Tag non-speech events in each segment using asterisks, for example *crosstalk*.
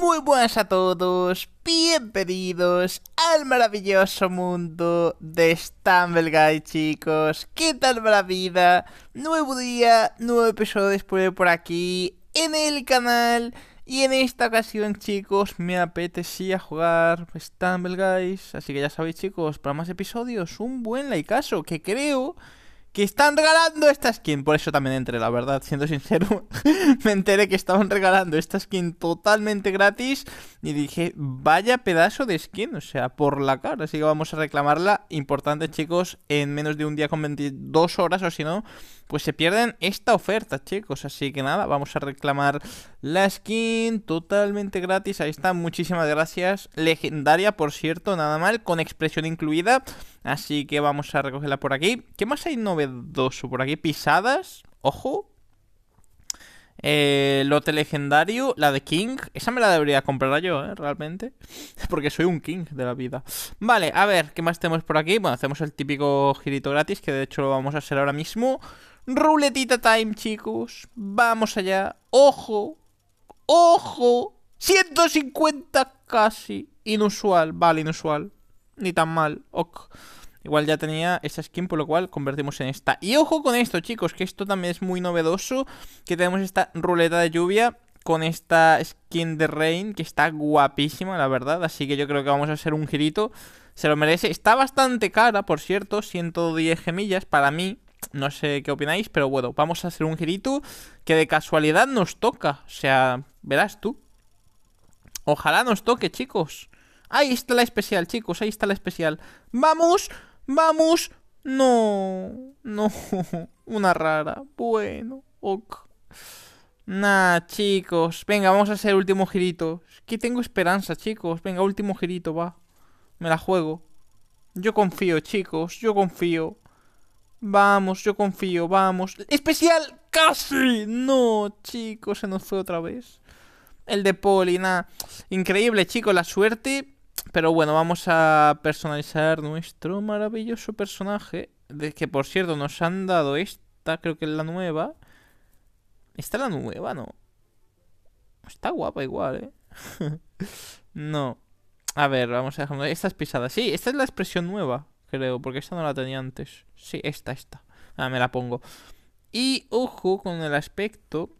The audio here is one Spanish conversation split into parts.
Muy buenas a todos, bienvenidos al maravilloso mundo de Stumble Guy, chicos. ¿Qué tal va la vida? Nuevo día, nuevo episodio después por aquí en el canal. Y en esta ocasión, chicos, me apetecía jugar Stumble Guys. Así que ya sabéis, chicos, para más episodios, un buen likeazo que creo que están regalando esta skin. Por eso también entré, la verdad, siendo sincero. *laughs* me enteré que estaban regalando esta skin totalmente gratis. Y dije, vaya pedazo de skin, o sea, por la cara. Así que vamos a reclamarla. Importante, chicos, en menos de un día con 22 horas o si no, pues se pierden esta oferta, chicos. Así que nada, vamos a reclamar la skin totalmente gratis. Ahí está, muchísimas gracias. Legendaria, por cierto, nada mal, con expresión incluida. Así que vamos a recogerla por aquí. ¿Qué más hay novedoso por aquí? Pisadas, ojo. Eh, lote legendario, la de King. Esa me la debería comprar yo, ¿eh? Realmente. *laughs* Porque soy un King de la vida. Vale, a ver, ¿qué más tenemos por aquí? Bueno, hacemos el típico girito gratis, que de hecho lo vamos a hacer ahora mismo. Ruletita time, chicos. Vamos allá. Ojo. Ojo. 150 casi. Inusual, vale, inusual. Ni tan mal. Ok. Igual ya tenía esa skin, por lo cual convertimos en esta. Y ojo con esto, chicos, que esto también es muy novedoso. Que tenemos esta ruleta de lluvia con esta skin de Rain, que está guapísima, la verdad. Así que yo creo que vamos a hacer un girito. Se lo merece. Está bastante cara, por cierto, 110 gemillas para mí. No sé qué opináis, pero bueno, vamos a hacer un girito que de casualidad nos toca. O sea, verás tú. Ojalá nos toque, chicos. Ahí está la especial, chicos, ahí está la especial. ¡Vamos! Vamos. No. No. *laughs* Una rara. Bueno. Ok. Nah, chicos. Venga, vamos a hacer último girito. Es que tengo esperanza, chicos. Venga, último girito, va. Me la juego. Yo confío, chicos. Yo confío. Vamos, yo confío. Vamos. ¡Especial! ¡Casi! No, chicos. Se nos fue otra vez. El de Polina. Increíble, chicos. La suerte pero bueno, vamos a personalizar nuestro maravilloso personaje. De que por cierto nos han dado esta, creo que es la nueva. ¿Esta es la nueva? No. Está guapa igual, ¿eh? *laughs* no. A ver, vamos a dejarnos. Esta es pisada. Sí, esta es la expresión nueva, creo, porque esta no la tenía antes. Sí, esta, esta. Ah, me la pongo. Y ojo con el aspecto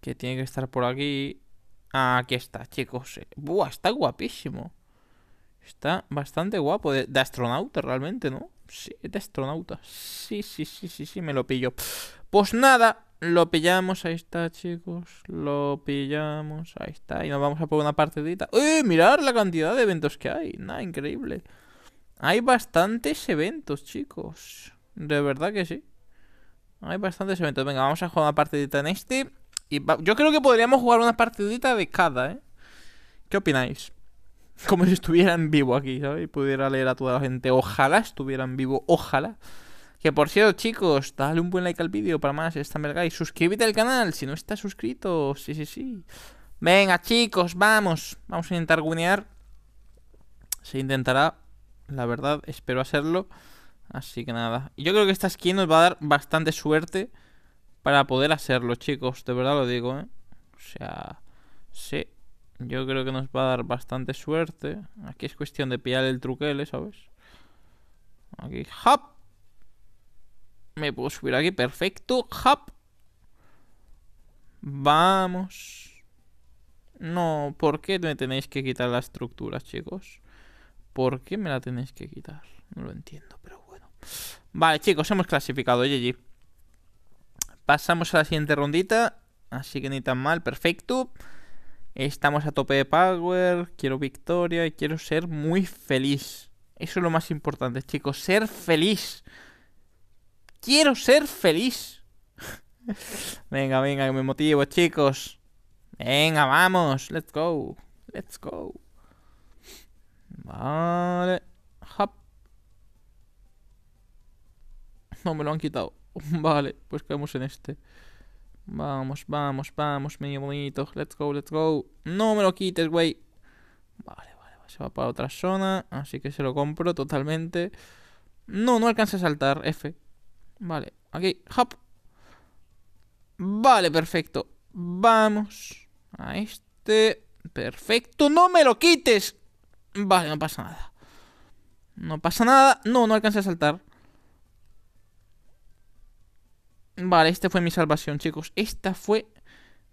que tiene que estar por aquí. Ah, aquí está, chicos. Buah, está guapísimo. Está bastante guapo. De, astronauta realmente, ¿no? Sí, de astronauta. Sí, sí, sí, sí, sí, me lo pillo. Pues nada, lo pillamos. Ahí está, chicos. Lo pillamos. Ahí está. Y nos vamos a poner una partidita. ¡Uy! ¡Eh! Mirad la cantidad de eventos que hay. Nada, increíble. Hay bastantes eventos, chicos. De verdad que sí. Hay bastantes eventos. Venga, vamos a jugar una partidita en este yo creo que podríamos jugar una partidita de cada, ¿eh? ¿Qué opináis? *laughs* Como si estuvieran vivo aquí, ¿sabes? Y pudiera leer a toda la gente. Ojalá estuvieran vivo, ojalá. Que por cierto, chicos, dale un buen like al vídeo para más esta y suscríbete al canal si no estás suscrito. Sí, sí, sí. Venga, chicos, vamos. Vamos a intentar guinear. Se intentará, la verdad, espero hacerlo. Así que nada. Yo creo que esta skin nos va a dar bastante suerte para poder hacerlo, chicos. De verdad lo digo, ¿eh? O sea, sí. Yo creo que nos va a dar bastante suerte. Aquí es cuestión de pillar el truquele, ¿sabes? Aquí, ¡hap! Me puedo subir aquí, perfecto. hop Vamos. No, ¿por qué me tenéis que quitar la estructura, chicos? ¿Por qué me la tenéis que quitar? No lo entiendo, pero bueno. Vale, chicos, hemos clasificado, GG. Pasamos a la siguiente rondita. Así que ni tan mal, perfecto. Estamos a tope de power, quiero victoria y quiero ser muy feliz. Eso es lo más importante, chicos, ser feliz. Quiero ser feliz. *laughs* venga, venga, que me motivo, chicos. Venga, vamos, let's go. Let's go. Vale. Hop. No, me lo han quitado. *laughs* Vale, pues caemos en este. Vamos, vamos, vamos, medio bonito. Let's go, let's go. No me lo quites, güey. Vale, vale, se va para otra zona. Así que se lo compro totalmente. No, no alcanza a saltar. F. Vale, aquí, hop. Vale, perfecto. Vamos a este. Perfecto. ¡No me lo quites! Vale, no pasa nada. No pasa nada. No, no alcanza a saltar. Vale, este fue mi salvación, chicos. Esta fue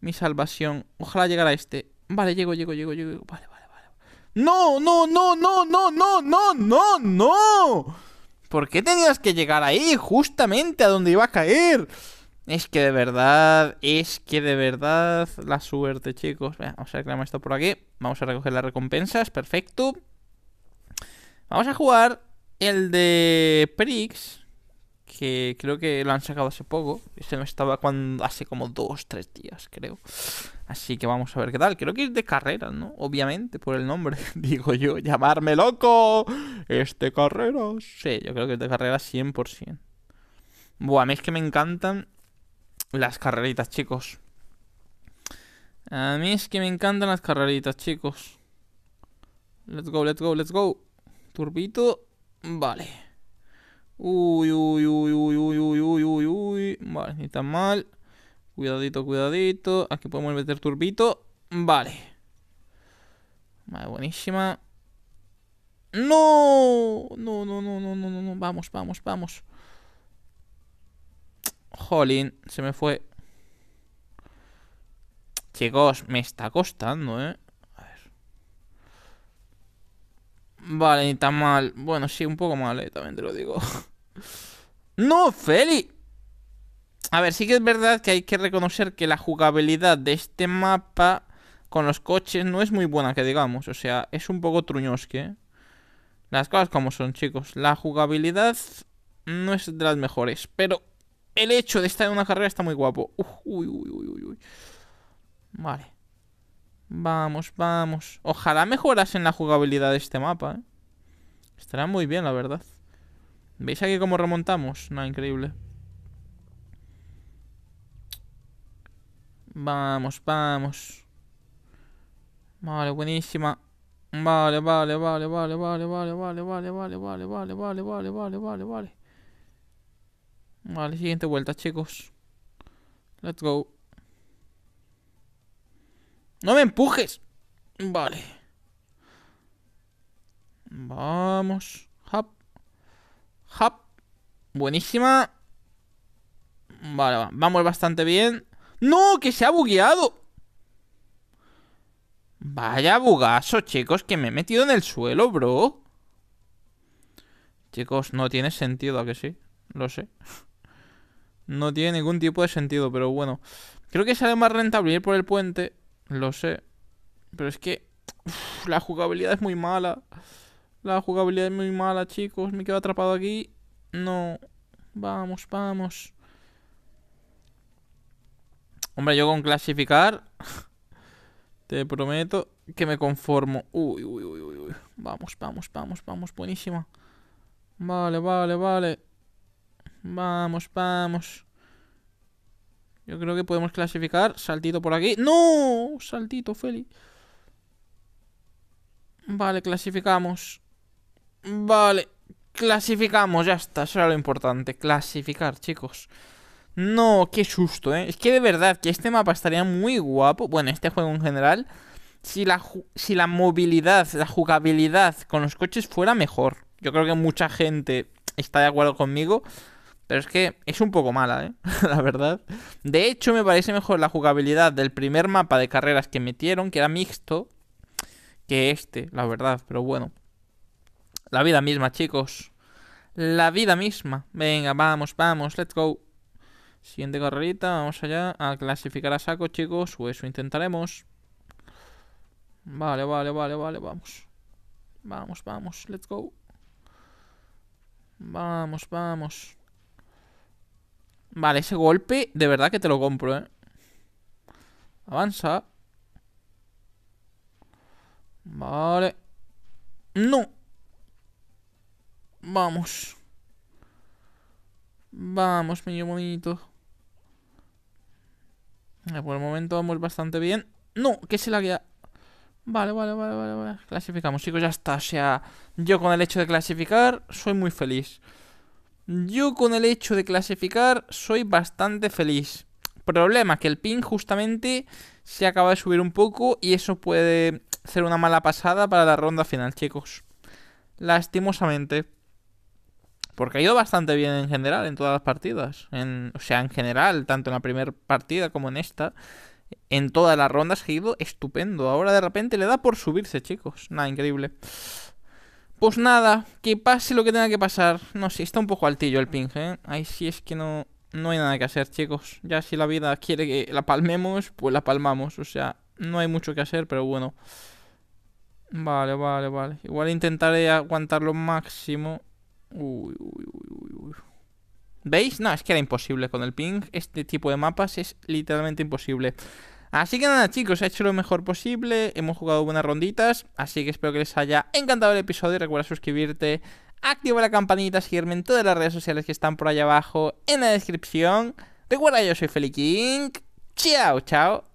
mi salvación. Ojalá llegara este. Vale, llego, llego, llego, llego. Vale, vale, vale. ¡No, no, no, no, no, no, no, no, no! ¿Por qué tenías que llegar ahí? Justamente a donde iba a caer. Es que de verdad, es que de verdad, la suerte, chicos. vamos a reclamar esto por aquí. Vamos a recoger las recompensas, perfecto. Vamos a jugar el de Prix que creo que lo han sacado hace poco. se este me estaba cuando hace como dos, tres días, creo. Así que vamos a ver qué tal. Creo que es de carreras, ¿no? Obviamente, por el nombre. *laughs* Digo yo, llamarme loco. Este carreras. Sí, yo creo que es de carreras 100%. Buah, a mí es que me encantan las carreritas, chicos. A mí es que me encantan las carreritas, chicos. Let's go, let's go, let's go. Turbito. Vale. Uy, uy, uy, uy, uy, uy, uy, uy, uy. Vale, ni tan mal. Cuidadito, cuidadito. Aquí podemos meter turbito. Vale. Vale, buenísima. ¡No! No, no, no, no, no, no, no. Vamos, vamos, vamos. Jolín, se me fue. Chicos, me está costando, ¿eh? Vale, ni tan mal. Bueno, sí, un poco mal, eh, también te lo digo. *laughs* ¡No, Feli! A ver, sí que es verdad que hay que reconocer que la jugabilidad de este mapa con los coches no es muy buena, que digamos. O sea, es un poco truñosque. Eh. Las cosas como son, chicos. La jugabilidad no es de las mejores, pero el hecho de estar en una carrera está muy guapo. uy, uy, uy, uy. Vale. Vamos, vamos. Ojalá mejorasen la jugabilidad de este mapa, ¿eh? Estará muy bien, la verdad. ¿Veis aquí cómo remontamos? No, increíble. Vamos, vamos. Vale, buenísima. Vale, vale, vale, vale, vale, vale, vale, vale, vale, vale, vale, vale, vale, vale, vale, vale. Vale, siguiente vuelta, chicos. Let's go. No me empujes. Vale. Vamos. hop, hop, Buenísima. Vale, vamos bastante bien. ¡No! ¡Que se ha bugueado! Vaya bugazo, chicos, que me he metido en el suelo, bro. Chicos, no tiene sentido, ¿a que sí? Lo sé. *laughs* No tiene ningún tipo de sentido, pero bueno. Creo que sale más rentable ir por el puente lo sé. Pero es que la jugabilidad es muy mala. La jugabilidad es muy mala, chicos. Me quedo atrapado aquí. No. Vamos, vamos. Hombre, yo con clasificar... *laughs* Te prometo que me conformo. Uy, uy, uy, uy, uy. Vamos, vamos, vamos, vamos. Buenísima. Vale, vale, vale. Vamos, vamos. Yo creo que podemos clasificar. Saltito por aquí. ¡No! Saltito, Feli. Vale, clasificamos. Vale. Clasificamos, ya está. Eso era lo importante. Clasificar, chicos. No, qué susto, ¿eh? Es que de verdad que este mapa estaría muy guapo. Bueno, este juego en general. Si la, si la movilidad, la jugabilidad con los coches fuera mejor. Yo creo que mucha gente está de acuerdo conmigo. Pero es que es un poco mala, ¿eh? *laughs* la verdad. De hecho, me parece mejor la jugabilidad del primer mapa de carreras que metieron, que era mixto, que este, la verdad. Pero bueno. La vida misma, chicos. La vida misma. Venga, vamos, vamos, let's go. Siguiente carrerita, vamos allá. A clasificar a saco, chicos. O eso intentaremos. Vale, vale, vale, vale, vamos. Vamos, vamos, let's go. Vamos, vamos. Vale, ese golpe de verdad que te lo compro, ¿eh? Avanza. Vale. No. Vamos. Vamos, mi bonito. Eh, por el momento vamos bastante bien. No, que se la guía. Vale, vale, vale, vale, vale. Clasificamos, chicos, ya está. O sea, yo con el hecho de clasificar soy muy feliz. Yo con el hecho de clasificar soy bastante feliz. Problema, que el ping justamente se acaba de subir un poco y eso puede ser una mala pasada para la ronda final, chicos. Lastimosamente. Porque ha ido bastante bien en general en todas las partidas. o sea, en general, tanto en la primera partida como en esta. En todas las rondas ha ido estupendo. Ahora de repente le da por subirse, chicos. Nada, increíble. Pues nada, que pase lo que tenga que pasar. No sé, está un poco altillo el ping, ¿eh? Ahí sí es que no, no hay nada que hacer, chicos. Ya si la vida quiere que la palmemos, pues la palmamos. O sea, no hay mucho que hacer, pero bueno. Vale, vale, vale. Igual intentaré aguantar lo máximo. Uy, uy, uy, uy, ¿Veis? No, es que era imposible con el ping. Este tipo de mapas es literalmente imposible. Así que nada chicos, he hecho lo mejor posible, hemos jugado buenas ronditas, así que espero que les haya encantado el episodio, recuerda suscribirte, activa la campanita, seguirme en todas las redes sociales que están por allá abajo en la descripción. Recuerda, yo soy King. Chao, chao.